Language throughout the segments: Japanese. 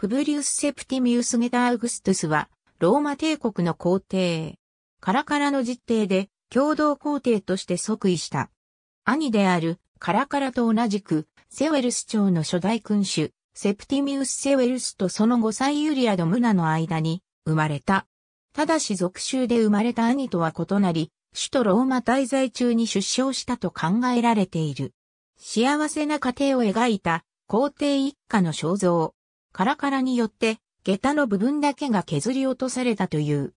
プブリウス・セプティミウス・ゲタ・アウグストゥスは、ローマ帝国の皇帝。カラカラの実帝で、共同皇帝として即位した。兄である、カラカラと同じく、セウェルス朝の初代君主、セプティミウス・セウェルスとその5歳ユリア・ド・ムナの間に、生まれた。ただし属州で生まれた兄とは異なり、首都ローマ滞在中に出生したと考えられている。幸せな家庭を描いた皇帝一家の肖像。カラカラによって、下駄の部分だけが削り落とされたという。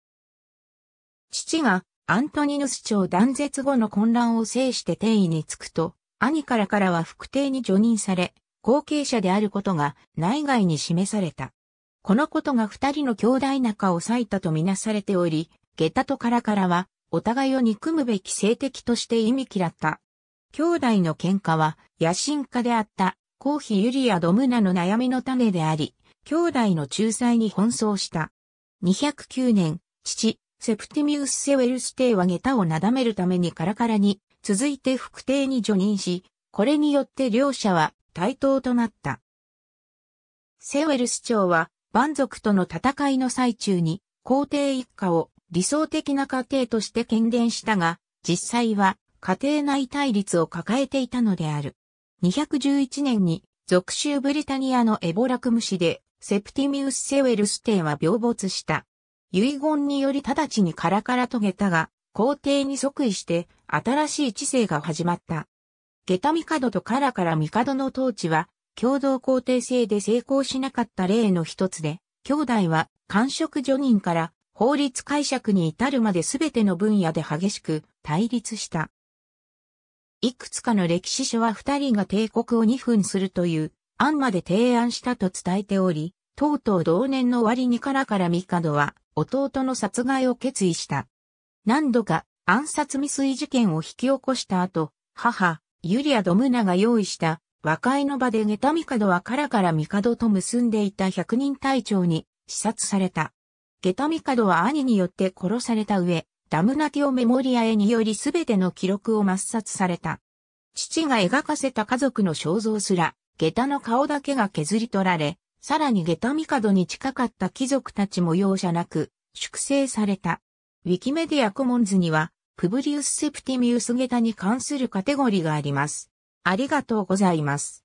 父がアントニヌス朝断絶後の混乱を制して定位につくと、兄からからは副帝に除任され、後継者であることが内外に示された。このことが二人の兄弟仲を裂いたとみなされており、下駄とカラカラは、お互いを憎むべき性的として意味嫌った。兄弟の喧嘩は野心家であった公妃ユリア・ドムナの悩みの種であり、兄弟の仲裁に奔走した。209年、父、セプティミウス・セウェルス帝は下駄をなだめるためにカラカラに、続いて副帝に除任し、これによって両者は対等となった。セウェルス長は、蛮族との戦いの最中に、皇帝一家を理想的な家庭として権限したが、実際は家庭内対立を抱えていたのである。211年に属州ブリタニアのエボラクム市でセプティミウス・セウェルス帝は病没した。遺言により直ちにカラカラ遂げたが皇帝に即位して新しい治世が始まった。ゲタミカドとカラカラミカドの統治は共同皇帝制で成功しなかった例の一つで、兄弟は官職助人から法律解釈に至るまで全ての分野で激しく対立した。いくつかの歴史書は二人が帝国を二分するという案まで提案したと伝えており、とうとう同年の終わりにカラカラ帝は弟の殺害を決意した。何度か暗殺未遂事件を引き起こした後、母、ユリア・ドムナが用意した和解の場でゲタ帝はカラカラ帝と結んでいた百人隊長に視察された。ゲタ帝は兄によって殺された上、ダムナティオメモリアへによりすべての記録を抹殺された。父が描かせた家族の肖像すら、下駄の顔だけが削り取られ、さらに下駄帝に近かった貴族たちも容赦なく、粛清された。ウィキメディアコモンズには、プブリウス・セプティミウス下駄に関するカテゴリーがあります。ありがとうございます。